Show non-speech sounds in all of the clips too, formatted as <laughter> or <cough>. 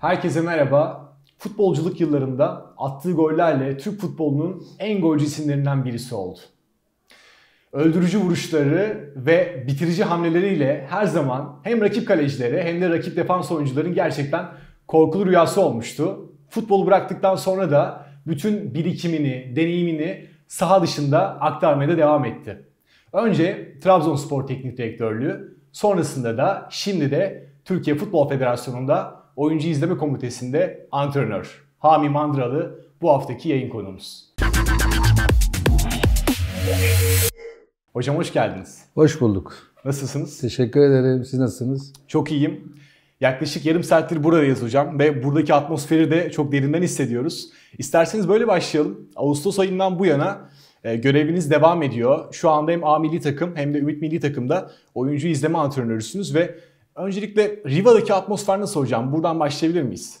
Herkese merhaba. Futbolculuk yıllarında attığı gollerle Türk futbolunun en golcü isimlerinden birisi oldu. Öldürücü vuruşları ve bitirici hamleleriyle her zaman hem rakip kalecilere hem de rakip defans oyuncuların gerçekten korkulu rüyası olmuştu. Futbolu bıraktıktan sonra da bütün birikimini, deneyimini saha dışında aktarmaya da devam etti. Önce Trabzonspor Teknik Direktörlüğü, sonrasında da şimdi de Türkiye Futbol Federasyonu'nda Oyuncu İzleme Komitesi'nde antrenör Hami Mandralı bu haftaki yayın konumuz. Hocam hoş geldiniz. Hoş bulduk. Nasılsınız? Teşekkür ederim. Siz nasılsınız? Çok iyiyim. Yaklaşık yarım saattir buradayız hocam ve buradaki atmosferi de çok derinden hissediyoruz. İsterseniz böyle başlayalım. Ağustos ayından bu yana e, göreviniz devam ediyor. Şu anda hem A milli takım hem de Ümit milli takımda oyuncu izleme antrenörüsünüz ve Öncelikle Riva'daki atmosfer nasıl hocam? Buradan başlayabilir miyiz?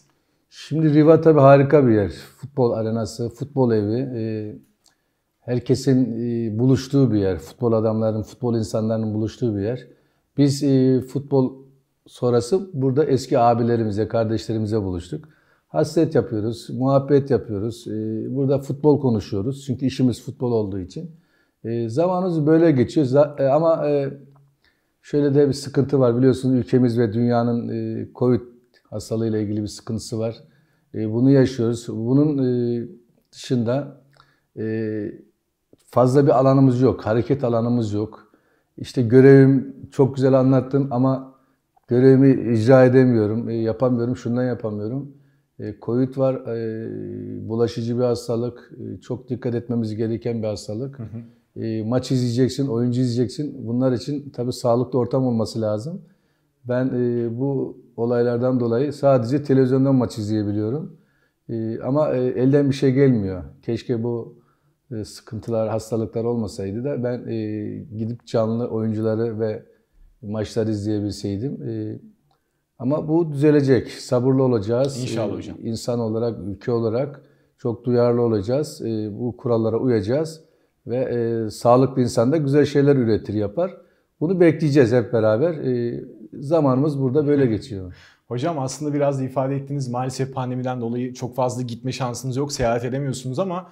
Şimdi Riva tabii harika bir yer. Futbol arenası, futbol evi. Ee, herkesin e, buluştuğu bir yer. Futbol adamların, futbol insanların buluştuğu bir yer. Biz e, futbol sonrası burada eski abilerimize, kardeşlerimize buluştuk. Hasret yapıyoruz, muhabbet yapıyoruz. Ee, burada futbol konuşuyoruz. Çünkü işimiz futbol olduğu için. Ee, zamanımız böyle geçiyor e, ama Şöyle de bir sıkıntı var biliyorsunuz ülkemiz ve dünyanın e, Covid hastalığıyla ilgili bir sıkıntısı var. E, bunu yaşıyoruz. Bunun e, dışında fazla bir alanımız yok, hareket alanımız yok. İşte görevim çok güzel anlattın ama görevimi icra edemiyorum, yapamıyorum, şundan yapamıyorum. Covid var, bulaşıcı bir hastalık, çok dikkat etmemiz gereken bir hastalık. Hı hı. E, maç izleyeceksin, oyuncu izleyeceksin. Bunlar için tabii sağlıklı ortam olması lazım. Ben e, bu olaylardan dolayı sadece televizyondan maç izleyebiliyorum. E, ama e, elden bir şey gelmiyor. Keşke bu e, sıkıntılar, hastalıklar olmasaydı da ben e, gidip canlı oyuncuları ve maçları izleyebilseydim. E, ama bu düzelecek. Sabırlı olacağız. İnşallah e, hocam. E, insan olarak, ülke olarak çok duyarlı olacağız. E, bu kurallara uyacağız ve e, sağlıklı insan da güzel şeyler üretir yapar. Bunu bekleyeceğiz hep beraber. E, zamanımız burada böyle geçiyor. Hocam aslında biraz da ifade ettiniz maalesef pandemiden dolayı çok fazla gitme şansınız yok, seyahat edemiyorsunuz ama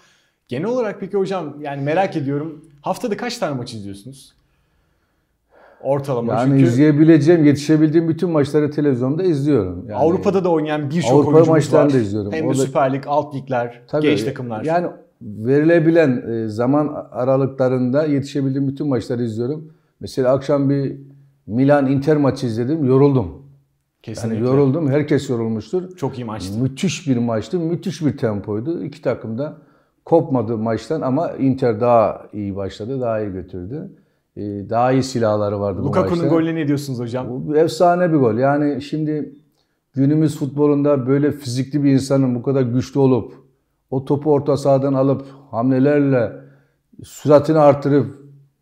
genel olarak peki hocam yani merak ediyorum haftada kaç tane maç izliyorsunuz? Ortalama yani çünkü. izleyebileceğim, yetişebildiğim bütün maçları televizyonda izliyorum. Yani Avrupa'da da oynayan birçok oyuncumuz var. Avrupa maçlarını da izliyorum. Hem de Süper Lig, alt ligler, Tabii, genç takımlar. Yani verilebilen e, zaman aralıklarında yetişebildiğim bütün maçları izliyorum. Mesela akşam bir Milan-Inter maçı izledim, yoruldum. Kesinlikle. Yani yoruldum, herkes yorulmuştur. Çok iyi maçtı. Müthiş bir maçtı, müthiş bir tempoydu. İki takım da kopmadı maçtan ama Inter daha iyi başladı, daha iyi götürdü. E, daha iyi silahları vardı Lukaku'nun bu maçta. Lukaku'nun golüne ne diyorsunuz hocam? Bu efsane bir gol. Yani şimdi günümüz futbolunda böyle fizikli bir insanın bu kadar güçlü olup o topu orta sahadan alıp hamlelerle süratini artırıp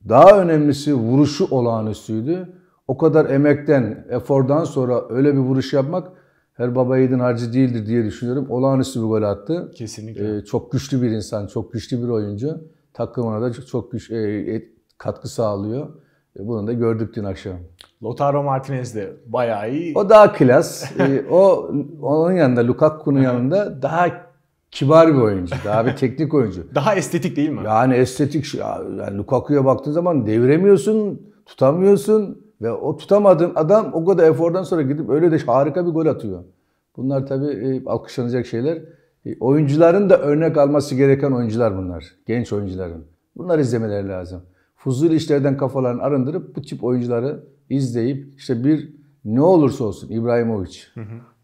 daha önemlisi vuruşu olağanüstüydü. O kadar emekten, efordan sonra öyle bir vuruş yapmak her baba yiğidin harcı değildir diye düşünüyorum. Olağanüstü bir gol attı. Kesinlikle. Ee, çok güçlü bir insan, çok güçlü bir oyuncu. Takımına da çok, güç, e, katkı sağlıyor. E, bunu da gördük dün akşam. Lotaro Martinez de bayağı iyi. O daha klas. e, o onun yanında Lukaku'nun yanında <laughs> daha kibar bir oyuncu. Daha bir teknik oyuncu. <laughs> Daha estetik değil mi? Yani estetik. Yani Lukaku'ya baktığın zaman deviremiyorsun, tutamıyorsun ve o tutamadığın adam o kadar efordan sonra gidip öyle de harika bir gol atıyor. Bunlar tabii e, alkışlanacak şeyler. E, oyuncuların da örnek alması gereken oyuncular bunlar. Genç oyuncuların. Bunlar izlemeleri lazım. Fuzul işlerden kafalarını arındırıp bu tip oyuncuları izleyip işte bir ne olursa olsun İbrahimovic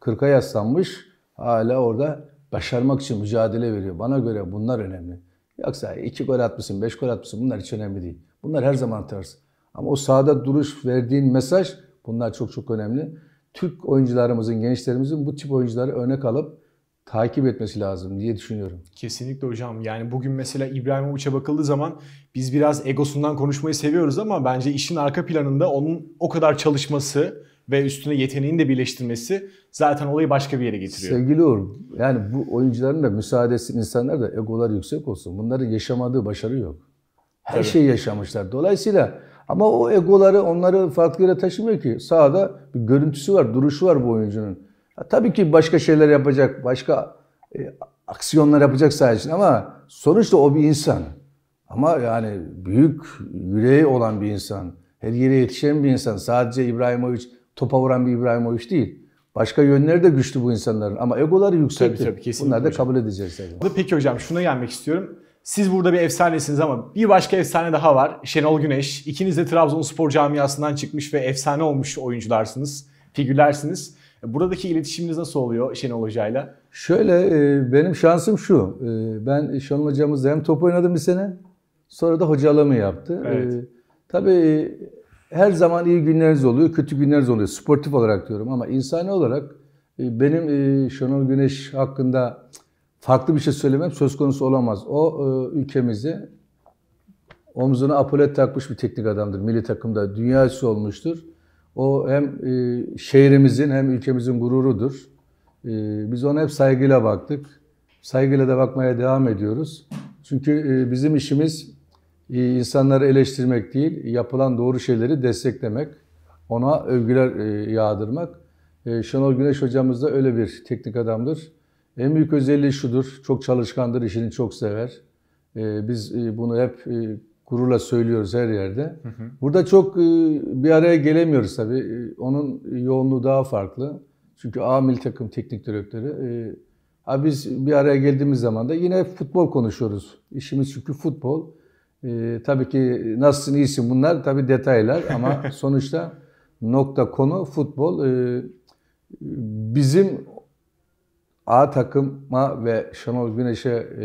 40'a yaslanmış hala orada başarmak için mücadele veriyor. Bana göre bunlar önemli. Yoksa iki gol atmışsın, beş gol atmışsın bunlar hiç önemli değil. Bunlar her zaman ters. Ama o sahada duruş verdiğin mesaj bunlar çok çok önemli. Türk oyuncularımızın, gençlerimizin bu tip oyuncuları örnek alıp takip etmesi lazım diye düşünüyorum. Kesinlikle hocam. Yani bugün mesela İbrahim İbrahimovic'e bakıldığı zaman biz biraz egosundan konuşmayı seviyoruz ama bence işin arka planında onun o kadar çalışması, ve üstüne yeteneğini de birleştirmesi zaten olayı başka bir yere getiriyor. Sevgili Uğur, yani bu oyuncuların da müsaadesi, insanlar da egolar yüksek olsun. Bunların yaşamadığı başarı yok. Her Tabii. şeyi yaşamışlar. Dolayısıyla ama o egoları onları farklı yere taşımıyor ki. Sahada bir görüntüsü var, duruşu var bu oyuncunun. Ya, tabii ki başka şeyler yapacak, başka e, aksiyonlar yapacak saha için ama sonuçta o bir insan. Ama yani büyük yüreği olan bir insan. Her yere yetişen bir insan. Sadece İbrahimovic topa vuran bir İbrahimovic değil. Başka yönleri de güçlü bu insanların ama egoları yüksektir. Tabii, tabii, kesinlikle Bunları da kabul edeceğiz. Zaten. Peki hocam şuna gelmek istiyorum. Siz burada bir efsanesiniz ama bir başka efsane daha var. Şenol Güneş. İkiniz de Trabzonspor camiasından çıkmış ve efsane olmuş oyuncularsınız, figürlersiniz. Buradaki iletişiminiz nasıl oluyor Şenol Hoca'yla? Şöyle e, benim şansım şu. E, ben Şenol Hocamızla hem top oynadım bir sene sonra da hocalığımı yaptı. E, evet. Tabii her zaman iyi günleriniz oluyor, kötü günleriniz oluyor. Sportif olarak diyorum ama insani olarak e, benim e, Şenol Güneş hakkında farklı bir şey söylemem söz konusu olamaz. O e, ülkemizi omzuna apolet takmış bir teknik adamdır. Milli takımda dünyası olmuştur. O hem şehrimizin hem ülkemizin gururudur. Biz ona hep saygıyla baktık. Saygıyla da bakmaya devam ediyoruz. Çünkü bizim işimiz insanları eleştirmek değil, yapılan doğru şeyleri desteklemek, ona övgüler e, yağdırmak. E, Şenol Güneş hocamız da öyle bir teknik adamdır. En büyük özelliği şudur, çok çalışkandır, işini çok sever. E, biz bunu hep gururla söylüyoruz her yerde. Burada çok bir araya gelemiyoruz tabii. Onun yoğunluğu daha farklı. Çünkü A milli takım teknik direktörü. Biz bir araya geldiğimiz zaman da yine futbol konuşuyoruz. İşimiz çünkü futbol. Ee, tabii ki nasılsın iyisin bunlar tabii detaylar <laughs> ama sonuçta nokta konu futbol. Ee, bizim A takıma ve Şenol Güneş'e e,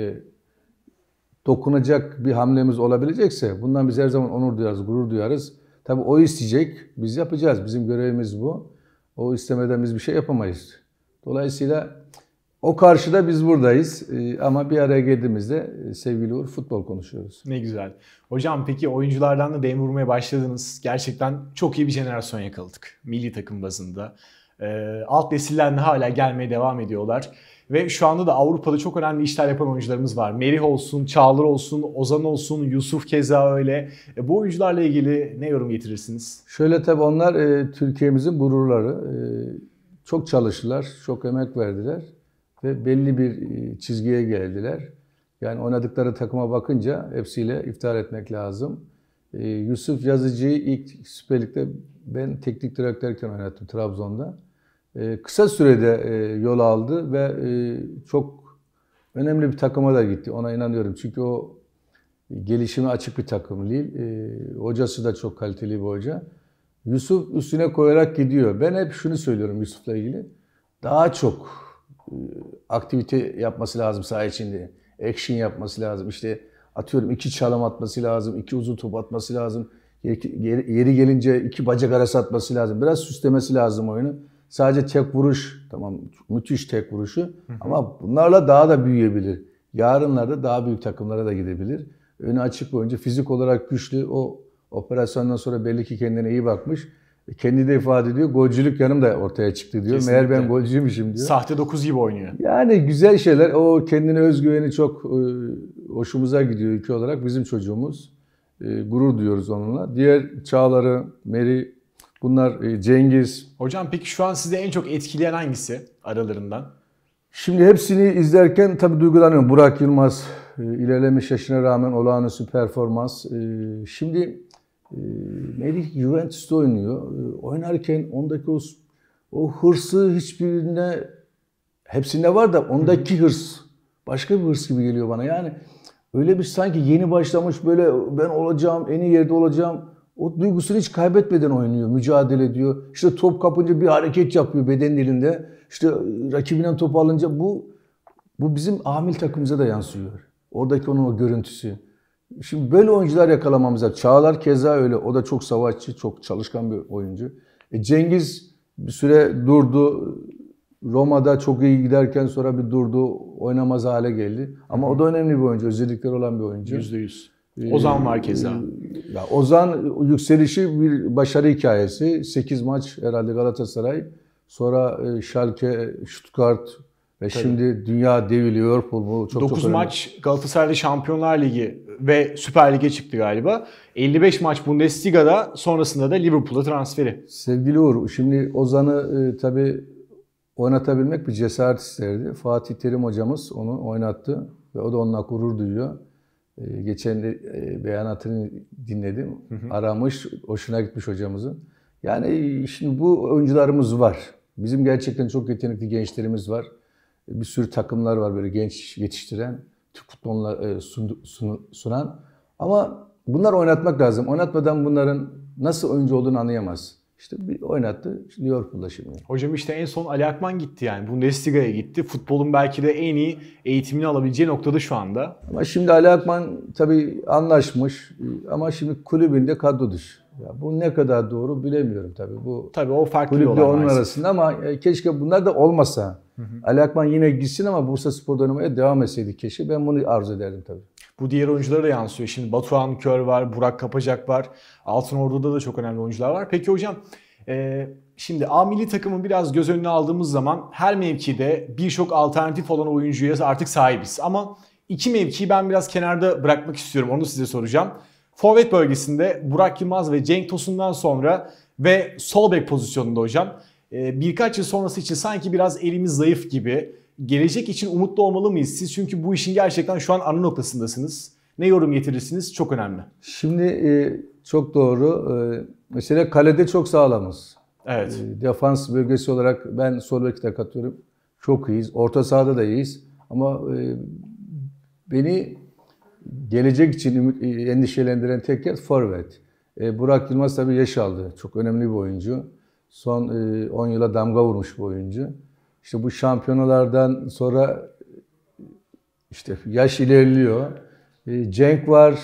dokunacak bir hamlemiz olabilecekse bundan biz her zaman onur duyarız, gurur duyarız. Tabii o isteyecek, biz yapacağız. Bizim görevimiz bu. O istemeden biz bir şey yapamayız. Dolayısıyla o karşıda biz buradayız e, ama bir araya geldiğimizde e, sevgili Uğur futbol konuşuyoruz. Ne güzel. Hocam peki oyunculardan da dem vurmaya başladınız. Gerçekten çok iyi bir jenerasyon yakaladık milli takım bazında. E, alt nesillerden hala gelmeye devam ediyorlar. Ve şu anda da Avrupa'da çok önemli işler yapan oyuncularımız var. Merih olsun, Çağlar olsun, Ozan olsun, Yusuf Keza öyle. bu oyuncularla ilgili ne yorum getirirsiniz? Şöyle tabii onlar Türkiye'mizin gururları. çok çalıştılar, çok emek verdiler ve belli bir e, çizgiye geldiler. Yani oynadıkları takıma bakınca hepsiyle iftihar etmek lazım. E, Yusuf Yazıcı'yı ilk Süper Lig'de ben teknik direktörken oynattım Trabzon'da. E, kısa sürede e, yol aldı ve çok önemli bir takıma da gitti. Ona inanıyorum. Çünkü o gelişimi açık bir takım değil. Hocası da çok kaliteli bir hoca. Yusuf üstüne koyarak gidiyor. Ben hep şunu söylüyorum Yusuf'la ilgili. Daha çok e, aktivite yapması lazım saha içinde. Action yapması lazım. İşte atıyorum iki çalım atması lazım, iki uzun top atması lazım. Yeri gelince iki bacak arası atması lazım. Biraz süslemesi lazım oyunu. Sadece tek vuruş, tamam müthiş tek vuruşu hı hı. ama bunlarla daha da büyüyebilir. Yarınlarda daha büyük takımlara da gidebilir. Önü açık bir oyuncu. Fizik olarak güçlü. O operasyondan sonra belli ki kendine iyi bakmış kendi de ifade ediyor. Golcülük yanım da ortaya çıktı diyor. Kesinlikle. Meğer ben golcüymüşüm diyor. Sahte 9 gibi oynuyor. Yani güzel şeyler. O kendine özgüveni çok e, hoşumuza gidiyor ülke olarak. Bizim çocuğumuz. E, gurur duyuyoruz onunla. Diğer Çağlar'ı, Meri, bunlar e, Cengiz. Hocam peki şu an sizi en çok etkileyen hangisi aralarından? Şimdi hepsini izlerken tabii duygulanıyorum. Burak Yılmaz ilerlemiş yaşına rağmen olağanüstü performans. Şimdi ee, Melih Juventus'ta oynuyor. Ee, oynarken ondaki o, o hırsı hiçbirine hepsinde var da ondaki hırs başka bir hırs gibi geliyor bana. Yani öyle bir sanki yeni başlamış böyle ben olacağım, en iyi yerde olacağım. O duygusunu hiç kaybetmeden oynuyor, mücadele ediyor. İşte top kapınca bir hareket yapıyor beden dilinde. İşte rakibinden top alınca bu bu bizim amil takımımıza da yansıyor. Oradaki onun o görüntüsü. Şimdi böyle oyuncular yakalamamız lazım. Çağlar keza öyle. O da çok savaşçı, çok çalışkan bir oyuncu. E Cengiz bir süre durdu. Roma'da çok iyi giderken sonra bir durdu. Oynamaz hale geldi. Ama o da önemli bir oyuncu. Özellikleri olan bir oyuncu. Yüzde yüz. E, Ozan var keza. E, ya Ozan yükselişi bir başarı hikayesi. 8 maç herhalde Galatasaray. Sonra e, Schalke, Stuttgart, ve Tabii. şimdi dünya devi Liverpool bu çok 9 çok önemli. maç Galatasaray Şampiyonlar Ligi ve Süper Lig'e çıktı galiba. 55 maç Bundesliga'da sonrasında da Liverpool'a transferi. Sevgili Uğur şimdi Ozan'ı e, tabii oynatabilmek bir cesaret isterdi. Fatih Terim hocamız onu oynattı ve o da onunla gurur duyuyor. E, geçen de e, beyanatını dinledim. Hı hı. Aramış, hoşuna gitmiş hocamızın. Yani e, şimdi bu oyuncularımız var. Bizim gerçekten çok yetenekli gençlerimiz var bir sürü takımlar var böyle genç yetiştiren, Türk futboluna e, sunan. Ama bunlar oynatmak lazım. Oynatmadan bunların nasıl oyuncu olduğunu anlayamaz. İşte bir oynattı. New York'ta şimdi. Hocam işte en son Ali Akman gitti yani. Bundesliga'ya gitti. Futbolun belki de en iyi eğitimini alabileceği noktada şu anda. Ama şimdi Ali Akman tabii anlaşmış ama şimdi kulübünde kadro dışı. Ya bu ne kadar doğru bilemiyorum tabii. Bu tabii o farklı kulüple olan onun maalesef. arasında ama e, keşke bunlar da olmasa. Hı hı. Ali Akman yine gitsin ama Bursa Spor'da oynamaya devam etseydi keşke. Ben bunu arzu ederdim tabii. Bu diğer oyunculara da yansıyor. Şimdi Batuhan Kör var, Burak Kapacak var. Altın Ordu'da da çok önemli oyuncular var. Peki hocam e, şimdi A milli takımı biraz göz önüne aldığımız zaman her mevkide birçok alternatif olan oyuncuya artık sahibiz. Ama iki mevkiyi ben biraz kenarda bırakmak istiyorum. Onu size soracağım. Forvet bölgesinde Burak Yılmaz ve Cenk Tosun'dan sonra ve sol bek pozisyonunda hocam e, birkaç yıl sonrası için sanki biraz elimiz zayıf gibi gelecek için umutlu olmalı mıyız siz? Çünkü bu işin gerçekten şu an ana noktasındasınız. Ne yorum getirirsiniz çok önemli. Şimdi e, çok doğru. E, mesela kalede çok sağlamız. Evet. E, defans bölgesi olarak ben sol bekte katıyorum. Çok iyiyiz. Orta sahada da iyiyiz. Ama beni gelecek için endişelendiren tek yer forvet. Burak Yılmaz tabii yaş aldı. Çok önemli bir oyuncu. Son e, 10 yıla damga vurmuş bir oyuncu. İşte bu şampiyonalardan sonra işte yaş ilerliyor. E, Cenk var.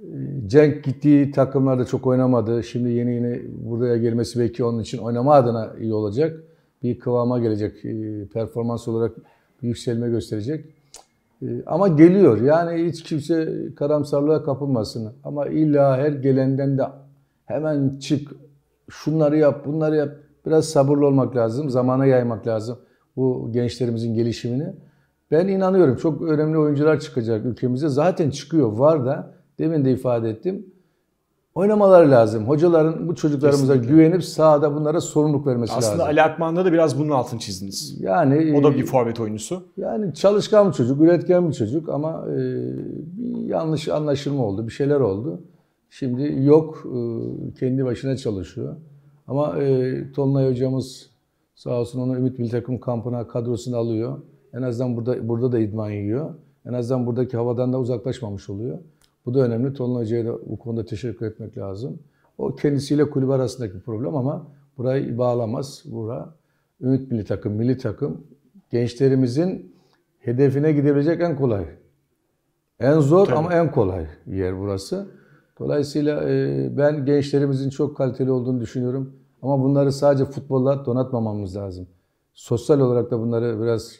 E, Cenk gittiği takımlarda çok oynamadı. Şimdi yeni yeni buraya gelmesi belki onun için oynama adına iyi olacak. Bir kıvama gelecek. E, performans olarak bir yükselme gösterecek. Ama geliyor. Yani hiç kimse karamsarlığa kapılmasın. Ama illa her gelenden de hemen çık, şunları yap, bunları yap. Biraz sabırlı olmak lazım, zamana yaymak lazım bu gençlerimizin gelişimini. Ben inanıyorum çok önemli oyuncular çıkacak ülkemize. Zaten çıkıyor, var da. Demin de ifade ettim. Oynamalar lazım. Hocaların bu çocuklarımıza Kesinlikle. güvenip sahada bunlara sorumluluk vermesi Aslında lazım. Aslında Ali Akman'da da biraz bunun altını çizdiniz. Yani o da e, bir forvet oyuncusu. Yani çalışkan bir çocuk, üretken bir çocuk ama e, yanlış anlaşılma oldu, bir şeyler oldu. Şimdi yok, e, kendi başına çalışıyor. Ama e, Tolunay hocamız sağ olsun onu Ümit Milli Takım kampına kadrosunu alıyor. En azından burada burada da idman yiyor. En azından buradaki havadan da uzaklaşmamış oluyor. Bu da önemli. Tolunay Hoca'ya da bu konuda teşekkür etmek lazım. O kendisiyle kulüp arasındaki problem ama burayı bağlamaz. Bura Ümit Milli Takım, Milli Takım gençlerimizin hedefine gidebilecek en kolay. En zor Tabii. ama en kolay yer burası. Dolayısıyla e, ben gençlerimizin çok kaliteli olduğunu düşünüyorum. Ama bunları sadece futbolla donatmamamız lazım. Sosyal olarak da bunları biraz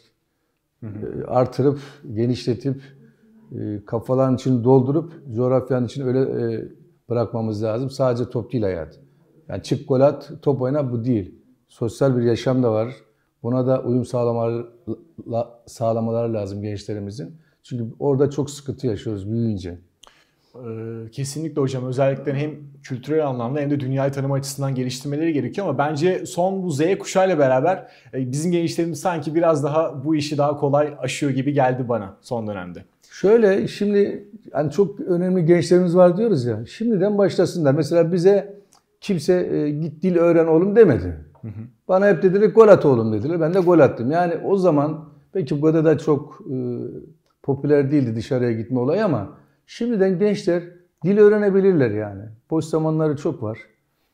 e, artırıp, genişletip, e, kafaların için doldurup, coğrafyanın için öyle e, bırakmamız lazım. Sadece top değil hayat. Yani çık gol at, top oyna bu değil. Sosyal bir yaşam da var. Buna da uyum sağlamalar, sağlamaları lazım gençlerimizin. Çünkü orada çok sıkıntı yaşıyoruz büyüyünce. Ee, kesinlikle hocam özellikle hem kültürel anlamda hem de dünyayı tanıma açısından geliştirmeleri gerekiyor ama bence son bu Z kuşağıyla beraber e, bizim gençlerimiz sanki biraz daha bu işi daha kolay aşıyor gibi geldi bana son dönemde. Şöyle şimdi hani çok önemli gençlerimiz var diyoruz ya. Şimdiden başlasınlar. Mesela bize kimse e, git dil öğren oğlum demedi. Hı hı. Bana hep dediler gol at oğlum dediler. Ben de gol attım. Yani o zaman belki bu kadar da çok e, popüler değildi dışarıya gitme olayı ama Şimdiden gençler dil öğrenebilirler yani. Boş zamanları çok var.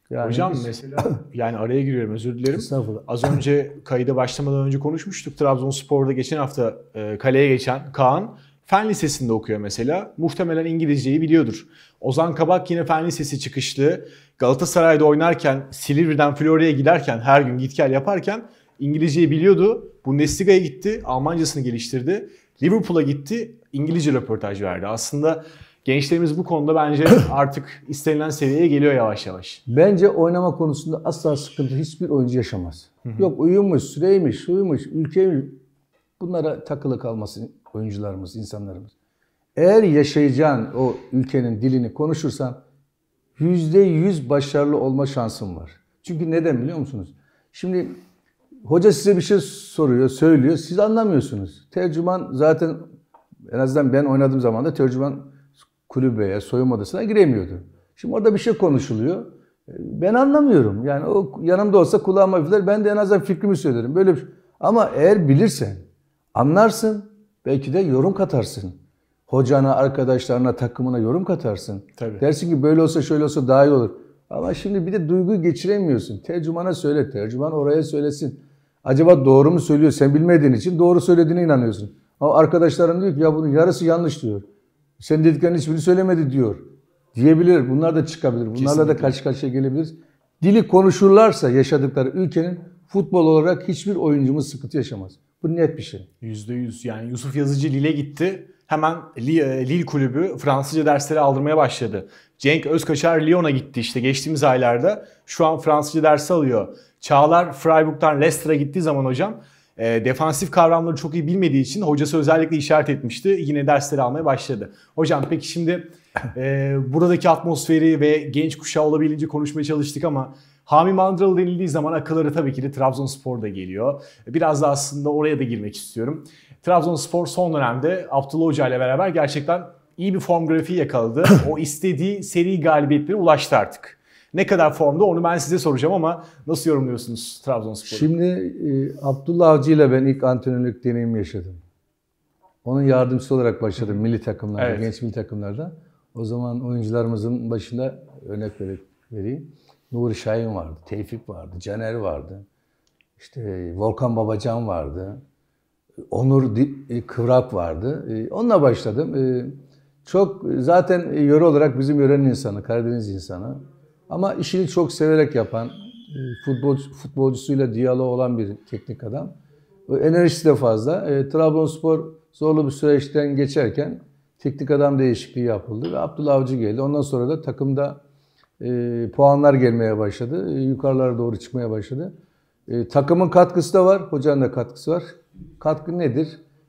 Yani Hocam biz... mesela yani araya giriyorum özür dilerim. Az önce kayıda başlamadan önce konuşmuştuk. Trabzonspor'da geçen hafta e, kaleye geçen Kaan Fen Lisesi'nde okuyor mesela. Muhtemelen İngilizceyi biliyordur. Ozan Kabak yine Fen Lisesi çıkışlı. Galatasaray'da oynarken, Silivri'den Florya'ya giderken, her gün git gel yaparken İngilizceyi biliyordu. Bundesliga'ya gitti, Almancasını geliştirdi. Liverpool'a gitti, İngilizce röportaj verdi. Aslında gençlerimiz bu konuda bence <coughs> artık istenilen seviyeye geliyor yavaş yavaş. Bence oynama konusunda asla sıkıntı hiçbir oyuncu yaşamaz. Yok uyumuş, süreymiş, uyumuş. ülkeymiş. Bunlara takılı kalmasın oyuncularımız, insanlarımız. Eğer yaşayacağın o ülkenin dilini konuşursan %100 başarılı olma şansın var. Çünkü neden biliyor musunuz? Şimdi hoca size bir şey soruyor, söylüyor. Siz anlamıyorsunuz. Tercüman zaten en azından ben oynadığım zaman da tercüman kulübeye, soyunma odasına giremiyordu. Şimdi orada bir şey konuşuluyor. Ben anlamıyorum. Yani o yanımda olsa kulağıma üfler. Ben de en azından fikrimi söylerim. Böyle bir şey. Ama eğer bilirsen, anlarsın, belki de yorum katarsın. Hocana, arkadaşlarına, takımına yorum katarsın. Tabii. Dersin ki böyle olsa şöyle olsa daha iyi olur. Ama şimdi bir de duygu geçiremiyorsun. Tercümana söyle, tercüman oraya söylesin. Acaba doğru mu söylüyor? Sen bilmediğin için doğru söylediğine inanıyorsun. Ama arkadaşların diyor ki ya bunun yarısı yanlış diyor. Sen dediklerinin hiçbirini söylemedi diyor. Diyebilir. Bunlar da çıkabilir. Bunlarla Kesinlikle. da karşı karşıya gelebiliriz. Dili konuşurlarsa yaşadıkları ülkenin futbol olarak hiçbir oyuncumuz sıkıntı yaşamaz. Bu net bir şey. %100 yani Yusuf Yazıcı Lille gitti. Hemen e, Lille kulübü Fransızca dersleri aldırmaya başladı. Cenk Özkaçar Lyon'a gitti işte geçtiğimiz aylarda. Şu an Fransızca dersi alıyor. Çağlar Freiburg'dan Leicester'a gittiği zaman hocam e, defansif kavramları çok iyi bilmediği için hocası özellikle işaret etmişti. Yine dersleri almaya başladı. Hocam peki şimdi e, buradaki atmosferi ve genç kuşağı olabildiğince konuşmaya çalıştık ama Hami Mandıralı denildiği zaman akılları tabii ki de Trabzonspor'da geliyor. Biraz da aslında oraya da girmek istiyorum. Trabzonspor son dönemde Abdullah Hoca ile beraber gerçekten iyi bir form grafiği yakaladı. <coughs> o istediği seri galibiyetlere ulaştı artık. Ne kadar formda onu ben size soracağım ama nasıl yorumluyorsunuz Trabzonspor'u? Şimdi e, Abdullah Avcı ile ben ilk antrenörlük deneyim yaşadım. Onun yardımcısı olarak başladım milli takımlarda, evet. genç milli takımlarda. O zaman oyuncularımızın başında örnek vereyim. Nur Şahin vardı, Tevfik vardı, Caner vardı. İşte Volkan Babacan vardı. Onur e, Kıvrak vardı. E, onunla başladım. E, çok zaten yöre olarak bizim yörenin insanı, Karadeniz insanı. Ama işini çok severek yapan, e, futbol, futbolcusuyla diyalog olan bir teknik adam. Enerjisi de fazla. E, Trabzonspor zorlu bir süreçten geçerken teknik adam değişikliği yapıldı ve Abdullah Avcı geldi. Ondan sonra da takımda e, puanlar gelmeye başladı. E, yukarılara doğru çıkmaya başladı. E, takımın katkısı da var, hocanın da katkısı var. Katkı nedir?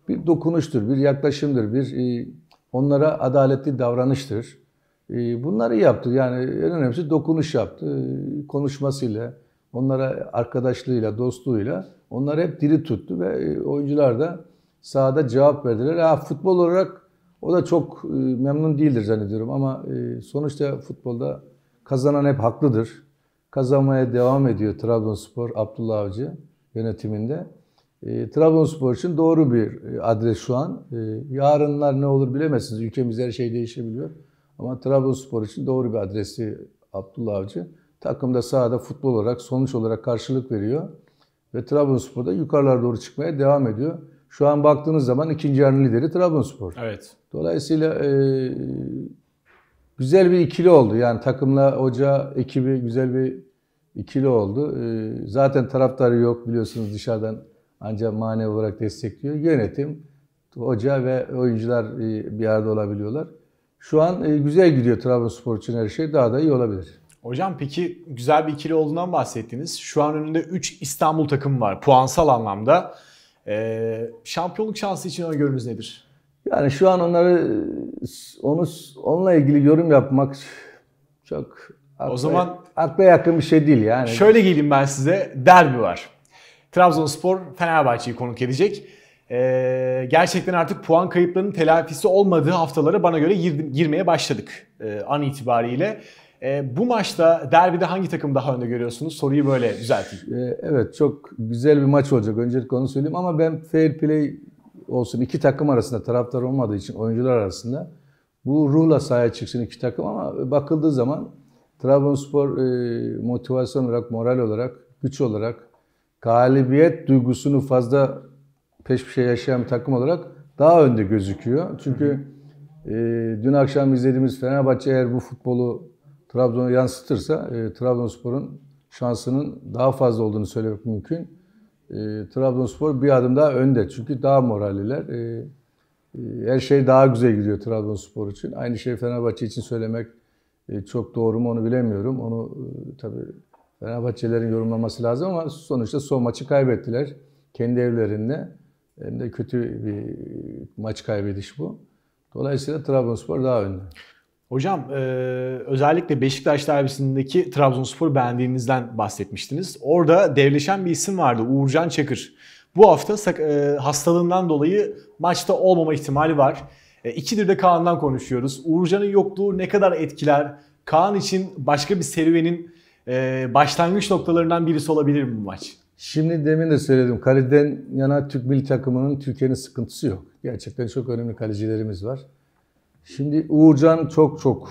Bir dokunuştur, bir yaklaşımdır, bir e, onlara adaletli davranıştır. Ee, bunları yaptı. Yani en önemlisi dokunuş yaptı. Ee, konuşmasıyla, onlara arkadaşlığıyla, dostluğuyla onları hep diri tuttu ve e, oyuncular da sahada cevap verdiler. Ha, futbol olarak o da çok e, memnun değildir zannediyorum ama e, sonuçta futbolda kazanan hep haklıdır. Kazanmaya devam ediyor Trabzonspor Abdullah Avcı yönetiminde. Trabzonspor için doğru bir adres şu an. yarınlar ne olur bilemezsiniz. Ülkemizde her şey değişebiliyor. Ama Trabzonspor için doğru bir adresi Abdullah Avcı. Takımda sahada futbol olarak, sonuç olarak karşılık veriyor. Ve Trabzonspor da yukarılara doğru çıkmaya devam ediyor. Şu an baktığınız zaman ikinci yarının lideri Trabzonspor. Evet. Dolayısıyla e, güzel bir ikili oldu. Yani takımla hoca ekibi güzel bir ikili oldu. E, zaten taraftarı yok biliyorsunuz dışarıdan ancak manevi olarak destekliyor. Yönetim, hoca ve oyuncular e, bir arada olabiliyorlar. Şu an e, güzel gidiyor Trabzonspor için her şey. Daha da iyi olabilir. Hocam peki güzel bir ikili olduğundan bahsettiniz. Şu an önünde 3 İstanbul takımı var puansal anlamda. Ee, şampiyonluk şansı için öngörünüz nedir? Yani şu an onları onu onunla ilgili yorum yapmak çok akla, o zaman akla yakın bir şey değil yani. Şöyle geleyim ben size. Derbi var. Trabzonspor Fenerbahçe'yi konuk edecek. Ee, gerçekten artık puan kayıplarının telafisi olmadığı haftalara bana göre gir, girmeye başladık e, an itibariyle. E, bu maçta derbide hangi takım daha önde görüyorsunuz? Soruyu böyle düzelteyim. E, evet çok güzel bir maç olacak. Öncelikle onu söyleyeyim ama ben fair play olsun iki takım arasında taraftar olmadığı için oyuncular arasında bu ruhla sahaya çıksın iki takım ama bakıldığı zaman Trabzonspor e, motivasyon olarak, moral olarak, güç olarak galibiyet duygusunu fazla peş peşe yaşayan bir takım olarak daha önde gözüküyor. Çünkü e, dün akşam izlediğimiz Fenerbahçe eğer bu futbolu Trabzon'a yansıtırsa e, Trabzonspor'un şansının daha fazla olduğunu söylemek mümkün. E, Trabzonspor bir adım daha önde çünkü daha moralliler. E, her şey daha güzel gidiyor Trabzonspor için. Aynı şey Fenerbahçe için söylemek çok doğru mu onu bilemiyorum. Onu e, tabii Fenerbahçelerin yorumlaması lazım ama sonuçta son maçı kaybettiler kendi evlerinde hem de kötü bir maç kaybediş bu. Dolayısıyla Trabzonspor daha önde. Hocam e, özellikle Beşiktaş derbisindeki Trabzonspor beğendiğinizden bahsetmiştiniz. Orada devleşen bir isim vardı Uğurcan Çakır. Bu hafta e, hastalığından dolayı maçta olmama ihtimali var. E, ikidir de Kaan'dan konuşuyoruz. Uğurcan'ın yokluğu ne kadar etkiler? Kaan için başka bir serüvenin e, başlangıç noktalarından birisi olabilir mi bu maç? Şimdi demin de söyledim. Kaleden yana Türk milli takımının Türkiye'nin sıkıntısı yok. Gerçekten çok önemli kalecilerimiz var. Şimdi Uğurcan çok çok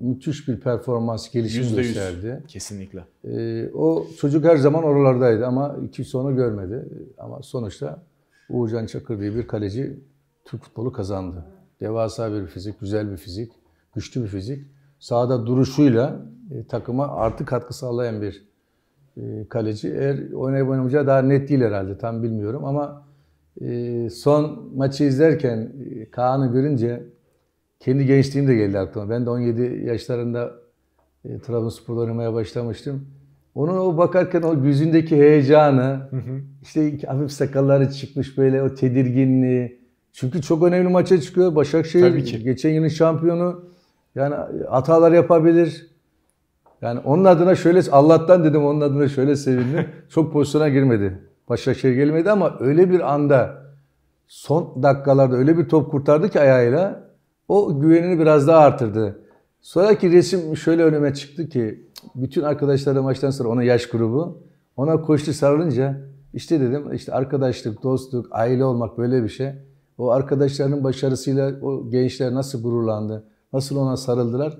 müthiş bir performans gelişimi gösterdi. Kesinlikle. Ee, o çocuk her zaman oralardaydı ama kimse onu görmedi. Ama sonuçta Uğurcan Çakır diye bir kaleci Türk futbolu kazandı. Devasa bir fizik, güzel bir fizik, güçlü bir fizik. Sahada duruşuyla e, takıma artı katkı sağlayan bir e, kaleci. Eğer oynayıp oynamayacağı daha net değil herhalde tam bilmiyorum ama e, son maçı izlerken e, Kaan'ı görünce kendi gençliğim de geldi aklıma. Ben de 17 yaşlarında Trabzonspor'da oynamaya başlamıştım. Onun o bakarken o yüzündeki heyecanı, işte hafif sakalları çıkmış böyle o tedirginliği. Çünkü çok önemli maça çıkıyor. Başakşehir geçen yılın şampiyonu. Yani hatalar yapabilir. Yani onun adına şöyle, Allah'tan dedim onun adına şöyle sevindim. <laughs> Çok pozisyona girmedi. Başakşehir gelmedi ama öyle bir anda son dakikalarda öyle bir top kurtardı ki ayağıyla o güvenini biraz daha artırdı. Sonraki resim şöyle önüme çıktı ki bütün arkadaşları maçtan sonra ona yaş grubu ona koştu sarılınca işte dedim işte arkadaşlık, dostluk, aile olmak böyle bir şey. O arkadaşlarının başarısıyla o gençler nasıl gururlandı, nasıl ona sarıldılar.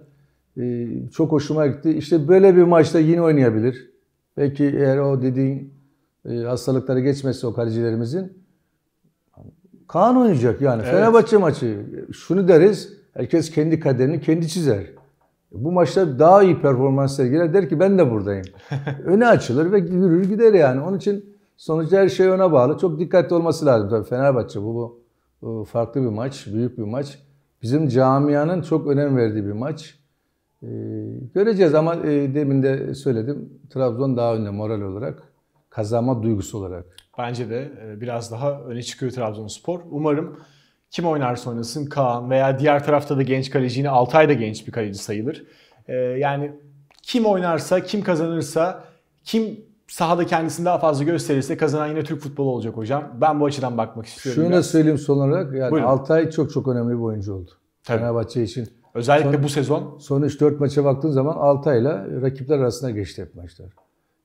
Ee, çok hoşuma gitti. İşte böyle bir maçta yine oynayabilir. Belki eğer o dediğin e, hastalıkları geçmezse o kalecilerimizin Kaan oynayacak yani. Evet. Fenerbahçe maçı. Şunu deriz. Herkes kendi kaderini kendi çizer. Bu maçta daha iyi performans sergiler. Der ki ben de buradayım. <laughs> Öne açılır ve yürür gider yani. Onun için sonuçta her şey ona bağlı. Çok dikkatli olması lazım. Tabii Fenerbahçe bu, bu farklı bir maç. Büyük bir maç. Bizim camianın çok önem verdiği bir maç. Ee, göreceğiz ama e, demin de söyledim. Trabzon daha önde moral olarak, kazanma duygusu olarak. Bence de e, biraz daha öne çıkıyor Trabzonspor. Umarım kim oynarsa oynasın Kaan veya diğer tarafta da genç kaleci yine Altay da genç bir kaleci sayılır. E, yani kim oynarsa, kim kazanırsa, kim sahada kendisini daha fazla gösterirse kazanan yine Türk futbolu olacak hocam. Ben bu açıdan bakmak istiyorum. Şunu da söyleyeyim son olarak. Yani Buyurun. Altay çok çok önemli bir oyuncu oldu. Tabii. Fenerbahçe için Özellikle son, bu sezon. Son 3-4 maça baktığın zaman Altay'la rakipler arasında geçti hep maçlar.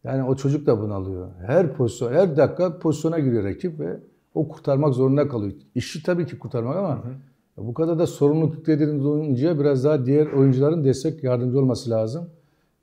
Yani o çocuk da bunu alıyor. Her pozisyon, her dakika pozisyona giriyor rakip ve o kurtarmak zorunda kalıyor. İşi tabii ki kurtarmak ama hı. bu kadar da sorumluluk yüklediğiniz oyuncuya biraz daha diğer oyuncuların destek yardımcı olması lazım.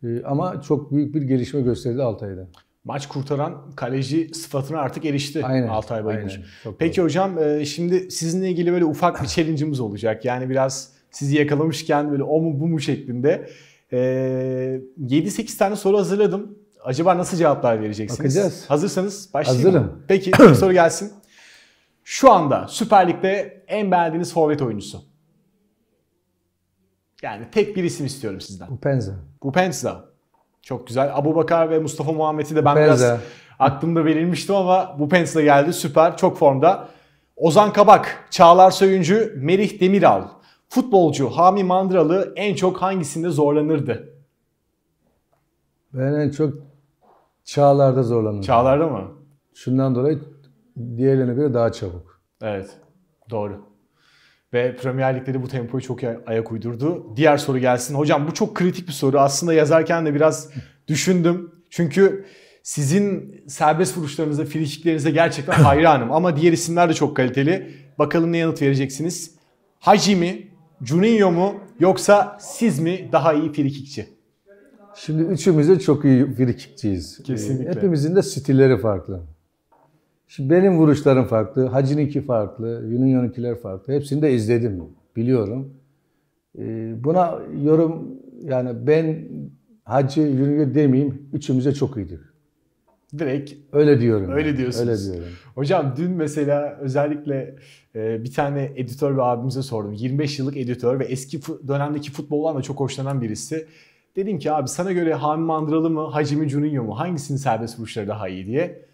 Ee, ama çok büyük bir gelişme gösterdi Altay'da. Maç kurtaran kaleci sıfatına artık erişti aynen, Altay Bayındır. Aynen, Peki doğru. hocam e, şimdi sizinle ilgili böyle ufak bir challenge'ımız olacak. Yani biraz sizi yakalamışken böyle o mu bu mu şeklinde. E, ee, 7-8 tane soru hazırladım. Acaba nasıl cevaplar vereceksiniz? Bakacağız. Hazırsanız başlayalım. Hazırım. <clears throat> Peki ilk soru <clears throat> gelsin. Şu anda Süper Lig'de en beğendiğiniz forvet oyuncusu? Yani tek bir isim istiyorum sizden. Upenza. Upenza. Çok güzel. Abu Bakar ve Mustafa Muhammed'i de ben Gupenza. biraz aklımda belirmiştim ama Upenza geldi. Süper. Çok formda. Ozan Kabak, Çağlar Söyüncü, Merih Demiral. Futbolcu Hami Mandralı en çok hangisinde zorlanırdı? Ben en çok çağlarda zorlanırdım. Çağlarda mı? Şundan dolayı diğerlerine göre daha çabuk. Evet. Doğru. Ve Premier Lig'de de bu tempoyu çok ayak uydurdu. Diğer soru gelsin. Hocam bu çok kritik bir soru. Aslında yazarken de biraz <laughs> düşündüm. Çünkü sizin serbest vuruşlarınıza, frikiklerinize gerçekten hayranım. Ama diğer isimler de çok kaliteli. Bakalım ne yanıt vereceksiniz. Hacı Juninho mu yoksa siz mi daha iyi frikikçi? Şimdi üçümüz de çok iyi frikikçiyiz. Kesinlikle. Ee, hepimizin de stilleri farklı. Şimdi benim vuruşlarım farklı, Hacı'ninki farklı, Juninho'nunkiler farklı. Hepsini de izledim, biliyorum. Ee, buna yorum yani ben Hacı, Juninho demeyeyim, üçümüz de çok iyidir. Direkt öyle diyorum. Öyle yani. diyorsunuz. Öyle diyorum. Hocam dün mesela özellikle e, bir tane editör ve abimize sordum. 25 yıllık editör ve eski dönemdeki futboldan da çok hoşlanan birisi. Dedim ki abi sana göre Hami Mandralı mı, Hacimi Juninho mu? Hangisinin serbest vuruşları daha iyi diye.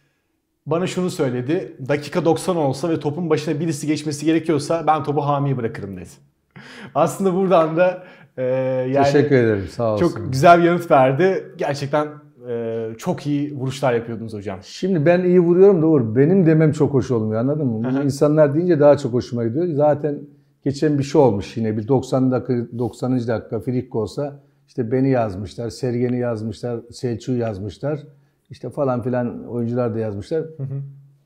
Bana şunu söyledi. Dakika 90 olsa ve topun başına birisi geçmesi gerekiyorsa ben topu Hami'ye bırakırım dedi. <laughs> Aslında buradan da e, yani Teşekkür ederim. Sağ olsun. Çok güzel bir yanıt verdi. Gerçekten çok iyi vuruşlar yapıyordunuz hocam. Şimdi ben iyi vuruyorum da Uğur benim demem çok hoş olmuyor anladın mı? İnsanlar insanlar deyince daha çok hoşuma gidiyor. Zaten geçen bir şey olmuş yine bir 90 dakika 90. dakika frikik olsa işte beni yazmışlar, Sergen'i yazmışlar, Selçuk'u yazmışlar. İşte falan filan oyuncular da yazmışlar. Hı hı.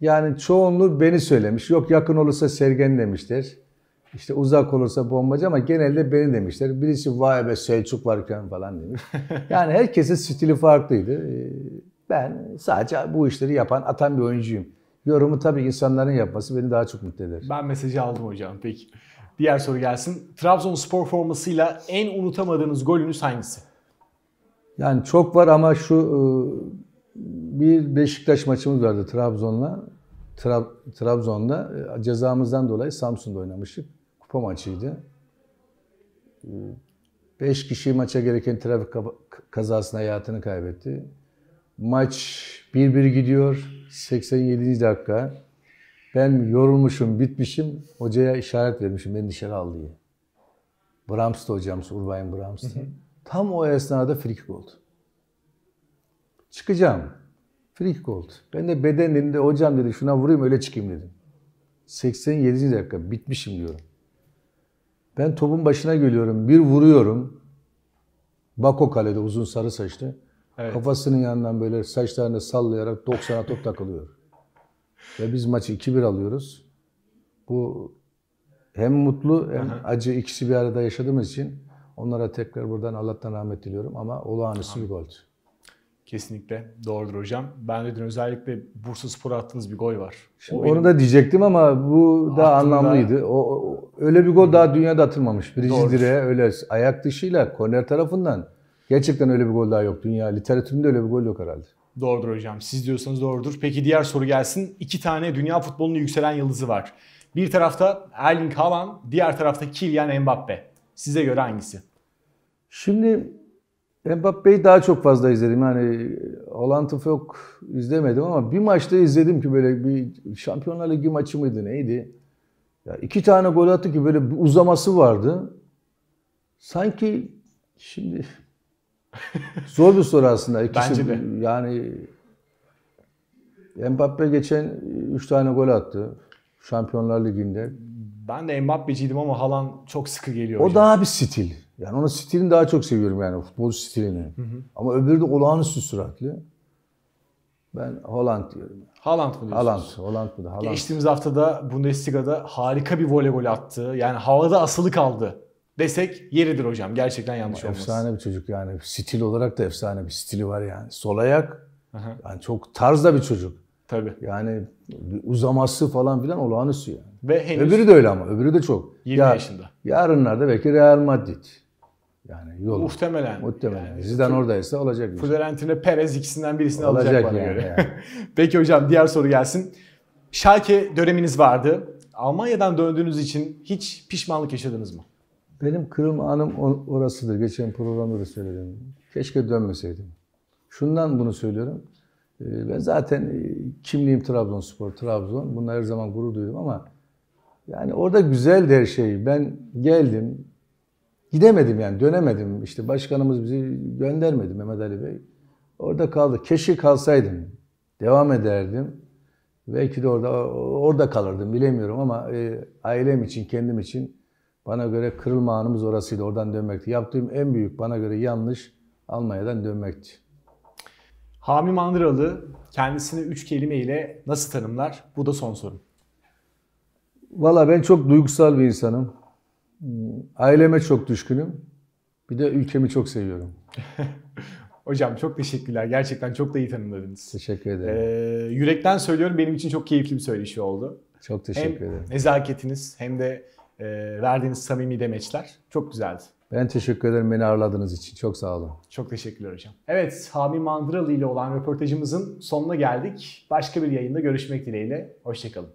Yani çoğunluğu beni söylemiş. Yok yakın olursa Sergen demişler. İşte uzak olursa bombacı ama genelde beni demişler. Birisi vay be Selçuk varken falan demiş. <laughs> Yani herkesin stili farklıydı. Ee, ben sadece bu işleri yapan, atan bir oyuncuyum. Yorumu tabii insanların yapması beni daha çok mutlu eder. Ben mesajı aldım hocam peki. Diğer soru gelsin. Trabzon spor formasıyla en unutamadığınız golünüz hangisi? Yani çok var ama şu e, bir Beşiktaş maçımız vardı Trabzon'la. Trab Trabzon'da e, cezamızdan dolayı Samsun'da oynamıştık kupa maçıydı. Ee, beş kişi maça gereken trafik kazasında hayatını kaybetti. Maç 1-1 gidiyor. 87. dakika. Ben yorulmuşum, bitmişim. Hocaya işaret vermişim beni dışarı al diye. Brams'tı hocamız, Urbain Brams'tı. Tam o esnada frikik oldu. Çıkacağım. Frikik oldu. Ben de beden elinde hocam dedi şuna vurayım öyle çıkayım dedim. 87. dakika bitmişim diyorum. Ben topun başına geliyorum. Bir vuruyorum. Bako kalede uzun sarı saçlı. Evet. Kafasının yanından böyle saçlarını sallayarak 90'a top takılıyor. Ve biz maçı 2-1 alıyoruz. Bu hem mutlu hem Aha. acı ikisi bir arada yaşadığımız için onlara tekrar buradan Allah'tan rahmet diliyorum ama olağanüstü bir goldü. Kesinlikle doğrudur hocam. Ben dedim özellikle Bursa Spor'a attığınız bir gol var. Şimdi Onu da diyecektim ama bu da anlamlıydı. O, o, öyle bir gol daha dünyada atılmamış. Birinci Doğrudur. direğe öyle ayak dışıyla korner tarafından gerçekten öyle bir gol daha yok. Dünya literatüründe öyle bir gol yok herhalde. Doğrudur hocam. Siz diyorsanız doğrudur. Peki diğer soru gelsin. İki tane dünya futbolunun yükselen yıldızı var. Bir tarafta Erling Haaland, diğer tarafta Kylian Mbappe. Size göre hangisi? Şimdi Mbappe'yi daha çok fazla izledim. Hani Hollanda'ı yok izlemedim ama bir maçta izledim ki böyle bir Şampiyonlar Ligi maçı mıydı neydi? Ya iki tane gol attı ki böyle bir uzaması vardı. Sanki şimdi <laughs> zor bir soru aslında. İkisi, Bence de. Yani Mbappe geçen üç tane gol attı. Şampiyonlar Ligi'nde. Ben de Mbappe'ciydim ama Halan çok sıkı geliyor. O hocam. daha bir stil. Yani onun stilini daha çok seviyorum yani futbol stilini. Hı hı. Ama öbürü de olağanüstü süratli. Ben Holland diyorum. Haaland mı diyorsunuz? Haaland. Haaland da? Haaland. Geçtiğimiz haftada Bundesliga'da harika bir voley golü attı. Yani havada asılı kaldı desek yeridir hocam. Gerçekten yanlış olmaz. Efsane bir çocuk yani. Stil olarak da efsane bir stili var yani. Sol ayak. Aha. Yani çok tarzda bir çocuk. Tabii. Yani uzaması falan filan olağanüstü yani. Ve henüz... Öbürü de öyle ama. Öbürü de çok. 20 ya, yaşında. Yarınlarda belki Real Madrid. Yani yol. Muhtemelen. Muhtemelen. Yani, Zidane oradaysa olacak. Şey. Florentino Perez ikisinden birisini olacak alacak bana yani, göre. Yani. <laughs> Peki hocam diğer soru gelsin. Schalke döneminiz vardı. Almanya'dan döndüğünüz için hiç pişmanlık yaşadınız mı? Benim kırılma anım orasıdır. Geçen programda da söyledim. Keşke dönmeseydim. Şundan bunu söylüyorum. Ee, ben zaten e, kimliğim Trabzonspor, Trabzon. Bunlar her zaman gurur duydum ama yani orada güzel her şey. Ben geldim, Gidemedim yani dönemedim. işte başkanımız bizi göndermedi Mehmet Ali Bey. Orada kaldı. Keşke kalsaydım. Devam ederdim. Belki de orada orada kalırdım bilemiyorum ama e, ailem için, kendim için bana göre kırılma anımız orasıydı. Oradan dönmekti. Yaptığım en büyük bana göre yanlış Almanya'dan dönmekti. Hami Mandıralı kendisini üç kelimeyle nasıl tanımlar? Bu da son sorum. Valla ben çok duygusal bir insanım. Hmm, aileme çok düşkünüm. Bir de ülkemi çok seviyorum. <laughs> Hocam çok teşekkürler. Gerçekten çok da iyi tanımladınız. Teşekkür ederim. Ee, yürekten söylüyorum benim için çok keyifli bir söyleşi oldu. Çok teşekkür hem ederim. nezaketiniz hem de e, verdiğiniz samimi demeçler çok güzeldi. Ben teşekkür ederim beni ağırladığınız için. Çok sağ olun. Çok teşekkürler hocam. Evet Sami Mandıralı ile olan röportajımızın sonuna geldik. Başka bir yayında görüşmek dileğiyle. Hoşçakalın.